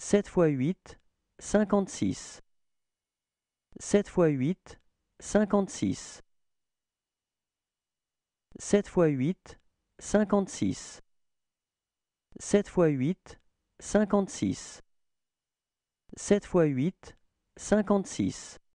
7 x 8, 56. 7 x 8, 56. 7 x 8, 56. 7 x 8, 56. 7 x 8, 56.